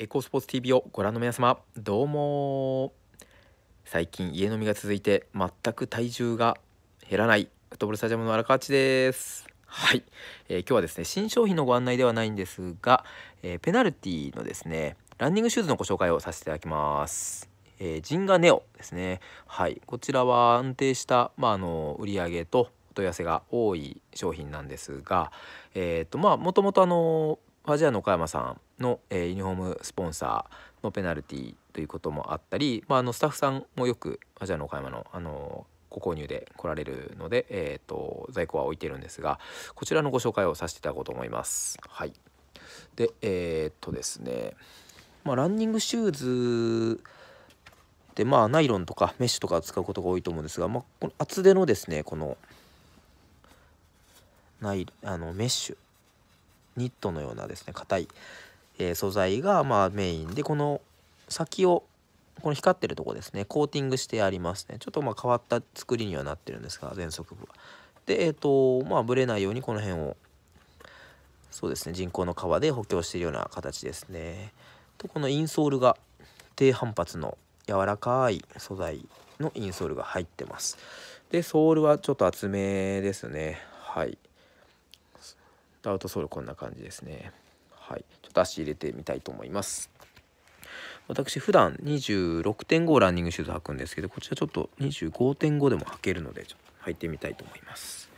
エコスポーツ TV をご覧の皆様どうも最近家飲みが続いて全く体重が減らないフットボールスタジアムの荒川地ですはい、えー、今日はですね新商品のご案内ではないんですが、えー、ペナルティのですねランニングシューズのご紹介をさせていただきますえー、ジンガネオですねはいこちらは安定した、まあ、あの売り上げとお問い合わせが多い商品なんですがえっ、ー、とまあもともとあのファジアの岡山さんの、えー、ユニフォームスポンサーのペナルティということもあったり、まあ、あのスタッフさんもよくアジアの岡山の、あのご購入で来られるので、えーと、在庫は置いてるんですがこちらのご紹介をさせていただこうと思います。はい、でえー、っとですね、まあ、ランニングシューズでまあナイロンとかメッシュとか使うことが多いと思うんですが、まあ、この厚手のですねこのないあのメッシュニットのようなですね硬いえー、素材がまあメインでこの先をこの光ってるとこですねコーティングしてありますねちょっとまあ変わった作りにはなってるんですが全側部はでえっ、ー、とまあぶれないようにこの辺をそうですね人工の革で補強しているような形ですねとこのインソールが低反発の柔らかい素材のインソールが入ってますでソールはちょっと厚めですねはいアウトソールこんな感じですねはい、ちょっと足入れてみたいと思います。私普段26.5ランニングシューズ履くんですけどこちらちょっと25.5でも履けるのでちょっと履いてみたいと思います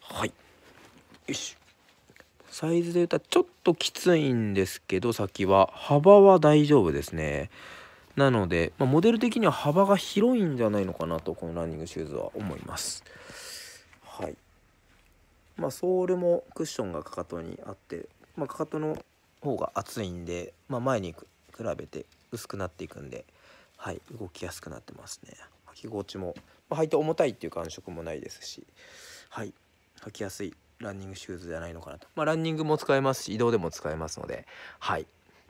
はいよしサイズで言ったらちょっときついんですけど先は幅は大丈夫ですねなので、まあ、モデル的には幅が広いんじゃないのかなとこのランニングシューズは思いますはいまあソールもクッションがかかとにあってまあ、かかとの方が厚いんで、まあ、前に比べて薄くなっていくんで、はい、動きやすくなってますね履き心地も、まあ、履いて重たいっていう感触もないですし、はい、履きやすいランニングシューズじゃないのかなと、まあ、ランニングも使えますし移動でも使えますので、はい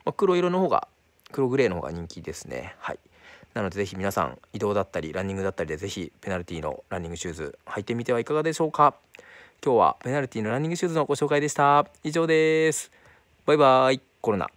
まあ、黒色の方が黒グレーの方が人気ですねはいなので是非皆さん移動だったりランニングだったりで是非ペナルティのランニングシューズ履いてみてはいかがでしょうか今日はペナルティのランニングシューズのご紹介でした以上ですバイバイコロナ